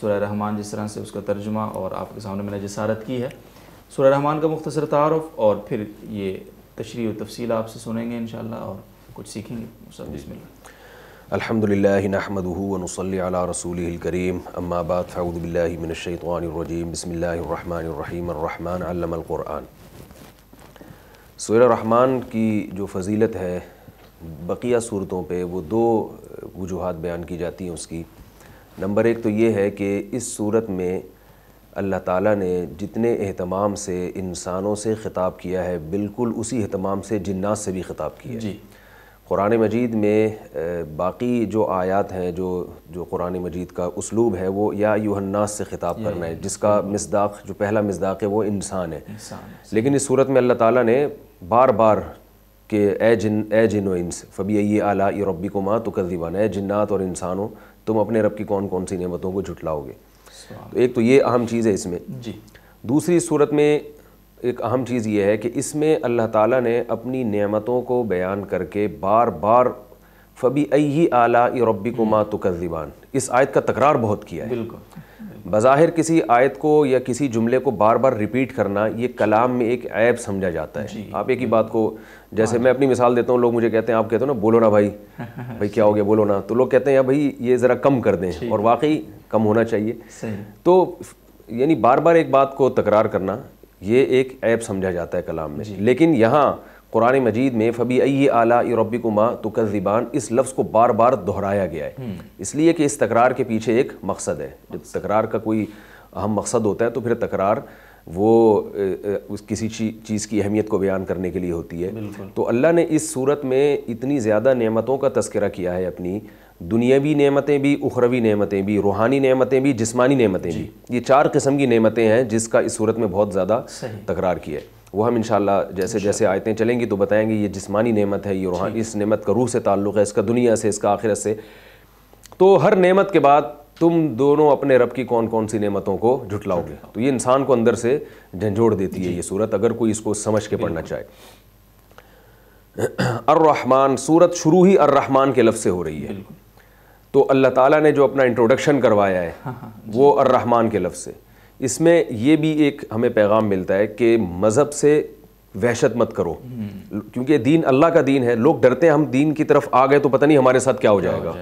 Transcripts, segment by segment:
سورہ رحمان جس طرح سے اس کا ترجمہ اور آپ کے سامنے میں نے جسارت کی ہے سورہ رحمان کا مختصر تعارف اور پھر یہ تشریح و تفصیل آپ سے سنیں گے انشاءاللہ اور کچھ سیکھیں گے جی۔ بسم اللہ الحمد نحمده ونصلي على رسوله الكريم اما بعد الکریم بالله من الشيطان الرجيم بسم الرحمن الرحیم الرحمن علم القرآن رحمان کی جو فضیلت ہے بقیہ صورتوں پہ وہ دو وجوہات بیان کی جاتی ہیں اس کی نمبر ایک تو یہ ہے کہ اس صورت میں اللہ تعالیٰ نے جتنے اہتمام سے انسانوں سے خطاب کیا ہے بالکل اسی اہتمام سے جنات سے بھی خطاب کیا ہے جی۔ قرآن مجید میں باقی جو آیات ہیں جو جو قرآن مجید کا اسلوب ہے وہ یا یوہ الناس سے خطاب کرنا ہے جس کا مزداق جو پہلا مزداق ہے وہ انسان ہے لیکن اس صورت میں اللہ تعالیٰ نے بار بار کہ اے جن اے جن و انس فبی ایلیٰ ربی کو ماں تو کَذیبان اے جنات اور انسانوں تم اپنے رب کی کون کون سی نعمتوں کو جھٹلاؤ گے ایک تو یہ اہم چیز ہے اس میں جی دوسری صورت میں ایک اہم چیز یہ ہے کہ اس میں اللہ تعالیٰ نے اپنی نعمتوں کو بیان کر کے بار بار فبی ایلیٰ ربی کو ماں تو اس آیت کا تکرار بہت کیا ہے بالکل بظاہر کسی آیت کو یا کسی جملے کو بار بار ریپیٹ کرنا یہ کلام میں ایک عیب سمجھا جاتا ہے جی۔ آپ ایک ہی بات کو جیسے ہاں۔ میں اپنی مثال دیتا ہوں لوگ مجھے کہتے ہیں آپ کہتے ہو نا بولو نا بھائی بھائی کیا ہوگیا بولو نا تو لوگ کہتے ہیں یا بھائی یہ ذرا کم کر دیں اور واقعی کم ہونا چاہیے تو یعنی بار بار ایک بات کو تکرار کرنا یہ ایک عیب سمجھا جاتا ہے کلام میں جی۔ لیکن یہاں قرآن مجید میں فبی ائی اعلیٰ یوربی کما تو زبان اس لفظ کو بار بار دہرایا گیا ہے اس لیے کہ اس تکرار کے پیچھے ایک مقصد ہے جب تکرار کا کوئی اہم مقصد ہوتا ہے تو پھر تکرار وہ اس کسی چیز کی اہمیت کو بیان کرنے کے لیے ہوتی ہے تو اللہ نے اس صورت میں اتنی زیادہ نعمتوں کا تذکرہ کیا ہے اپنی دنیاوی نعمتیں بھی اخروی نعمتیں بھی روحانی نعمتیں بھی جسمانی نعمتیں جی۔ بھی یہ چار قسم کی نعمتیں ہیں جس کا اس صورت میں بہت زیادہ تکرار کیا ہے وہ ہم انشاءاللہ جیسے جیسے آیتیں چلیں گی تو بتائیں گے یہ جسمانی نعمت ہے یہ جی. روحان اس نعمت کا روح سے تعلق ہے اس کا دنیا سے اس کا آخرت سے تو ہر نعمت کے بعد تم دونوں اپنے رب کی کون کون سی نعمتوں کو جھٹلاؤ گے تو یہ انسان کو اندر سے جھنجھوڑ دیتی ہے جی. یہ صورت اگر کوئی اس کو سمجھ کے پڑھنا چاہے الرحمن صورت شروع ہی الرحمن کے لفظ سے ہو رہی ہے تو اللہ تعالیٰ نے جو اپنا انٹروڈکشن کروایا ہے ہاں، ہاں، وہ جی. الرحمن کے لفظ سے اس میں یہ بھی ایک ہمیں پیغام ملتا ہے کہ مذہب سے وحشت مت کرو کیونکہ دین اللہ کا دین ہے لوگ ڈرتے ہیں ہم دین کی طرف آ گئے تو پتہ نہیں ہمارے ساتھ کیا ہو جائے گا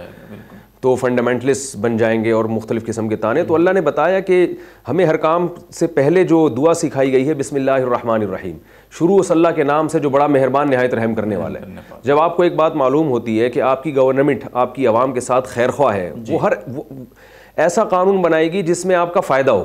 تو فنڈامنٹلسٹ بن جائیں گے اور مختلف قسم کے تانے تو اللہ نے بتایا کہ ہمیں ہر کام سے پہلے جو دعا سکھائی گئی ہے بسم اللہ الرحمن الرحیم شروع اس صلی اللہ کے نام سے جو بڑا مہربان نہایت رحم کرنے والا ہے جب آپ کو ایک بات معلوم ہوتی ہے کہ آپ کی گورنمنٹ آپ کی عوام کے ساتھ خیر خواہ ہے جی۔ وہ ہر ایسا قانون بنائے گی جس میں آپ کا فائدہ ہو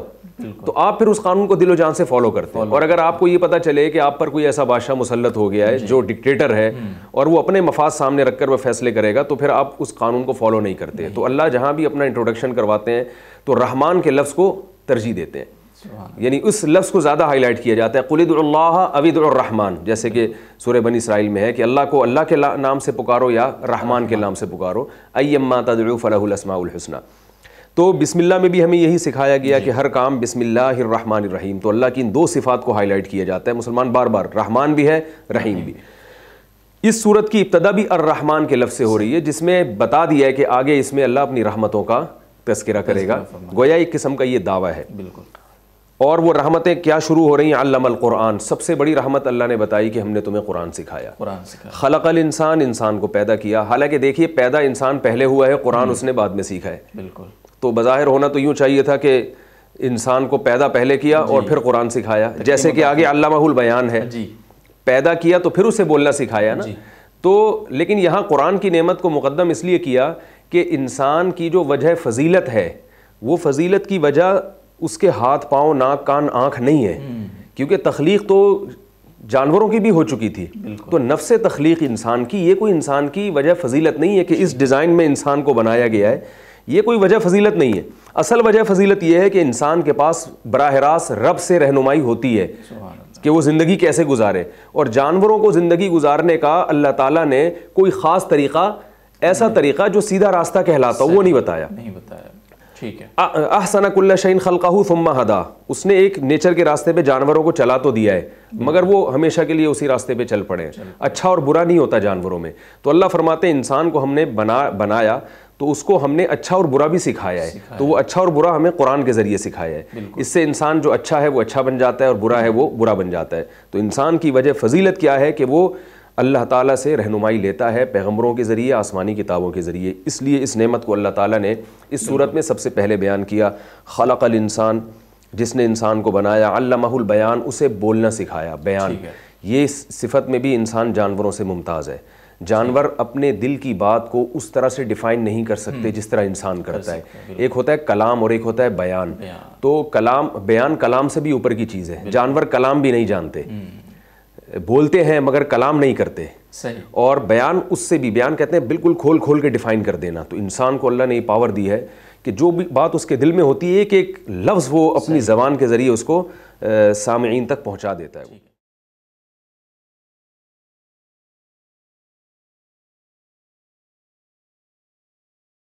تو آپ پھر اس قانون کو دل و جان سے فالو کرتے ہیں اور اگر آپ کو یہ پتہ چلے کہ آپ پر کوئی ایسا بادشاہ مسلط ہو گیا ہے جی۔ جو ڈکٹیٹر ہے اور وہ اپنے مفاد سامنے رکھ کر وہ فیصلے کرے گا تو پھر آپ اس قانون کو فالو نہیں کرتے تو اللہ جہاں بھی اپنا انٹروڈکشن کرواتے ہیں تو رحمان کے لفظ کو ترجیح دیتے ہیں یعنی اس لفظ کو زیادہ ہائی لائٹ کیا جاتا ہے قلد اللہ عبید الرحمان جیسے کہ سورہ بنی اسرائیل میں ہے کہ اللہ کو اللہ کے نام سے پکارو یا رحمان کے نام سے پکارو ایما تدعو فلاح الاسماء الحسنہ تو بسم اللہ میں بھی ہمیں یہی سکھایا گیا جی۔ کہ ہر کام بسم اللہ الرحمن الرحیم تو اللہ کی ان دو صفات کو ہائی لائٹ کیا جاتا ہے مسلمان بار بار رحمان بھی ہے رحیم بھی اس صورت کی ابتدا بھی الرحمن کے لفظ سے ہو رہی ہے جس میں بتا دیا ہے کہ آگے اس میں اللہ اپنی رحمتوں کا تذکرہ کرے گا گویا ایک قسم کا یہ دعویٰ ہے بالکل اور وہ رحمتیں کیا شروع ہو رہی ہیں علم القرآن سب سے بڑی رحمت اللہ نے بتائی کہ ہم نے تمہیں قرآن سکھایا قرآن سکھایا خلق الانسان انسان کو پیدا کیا حالانکہ دیکھیے پیدا انسان پہلے ہوا ہے قرآن اس نے بعد میں سیکھا ہے بالکل تو بظاہر ہونا تو یوں چاہیے تھا کہ انسان کو پیدا پہلے کیا جی۔ اور پھر قرآن سکھایا جیسے کہ آگے علامہ البیان ہے جی۔ پیدا کیا تو پھر اسے بولنا سکھایا نا جی۔ تو لیکن یہاں قرآن کی نعمت کو مقدم اس لیے کیا کہ انسان کی جو وجہ فضیلت ہے وہ فضیلت کی وجہ اس کے ہاتھ پاؤں ناک کان آنکھ نہیں ہے کیونکہ تخلیق تو جانوروں کی بھی ہو چکی تھی تو نفس تخلیق انسان کی یہ کوئی انسان کی وجہ فضیلت نہیں ہے کہ اس ڈیزائن میں انسان کو بنایا گیا ہے یہ کوئی وجہ فضیلت نہیں ہے اصل وجہ فضیلت یہ ہے کہ انسان کے پاس براہ راست رب سے رہنمائی ہوتی ہے کہ وہ زندگی کیسے گزارے اور جانوروں کو زندگی گزارنے کا اللہ تعالیٰ نے کوئی خاص طریقہ ایسا طریقہ جو سیدھا راستہ کہلاتا وہ نہیں بتایا کل اس نے ایک نیچر کے راستے پہ جانوروں کو چلا تو دیا ہے مگر وہ ہمیشہ کے لیے اسی راستے پہ چل پڑے اچھا اور برا نہیں ہوتا جانوروں میں تو اللہ فرماتے ہیں انسان کو ہم نے بنا بنایا تو اس کو ہم نے اچھا اور برا بھی سکھایا ہے تو وہ اچھا اور برا ہمیں قرآن کے ذریعے سکھایا ہے اس سے انسان جو اچھا ہے وہ اچھا بن جاتا ہے اور برا ہے وہ برا بن جاتا ہے تو انسان کی وجہ فضیلت کیا ہے کہ وہ اللہ تعالیٰ سے رہنمائی لیتا ہے پیغمبروں کے ذریعے آسمانی کتابوں کے ذریعے اس لیے اس نعمت کو اللہ تعالیٰ نے اس صورت میں سب سے پہلے بیان کیا خلق الانسان جس نے انسان کو بنایا علمہ البیان اسے بولنا سکھایا بیان یہ صفت میں بھی انسان جانوروں سے ممتاز ہے جانور اپنے دل کی بات کو اس طرح سے ڈیفائن نہیں کر سکتے جس طرح انسان کرتا ہے ایک ہوتا ہے کلام اور ایک ہوتا ہے بیان تو کلام بیان کلام سے بھی اوپر کی چیز ہے جانور کلام بھی نہیں جانتے بولتے ہیں مگر کلام نہیں کرتے صحیح اور بیان اس سے بھی بیان کہتے ہیں بالکل کھول کھول کے ڈیفائن کر دینا تو انسان کو اللہ نے یہ پاور دی ہے کہ جو بھی بات اس کے دل میں ہوتی ہے ایک ایک لفظ وہ اپنی زبان کے ذریعے اس کو سامعین تک پہنچا دیتا ہے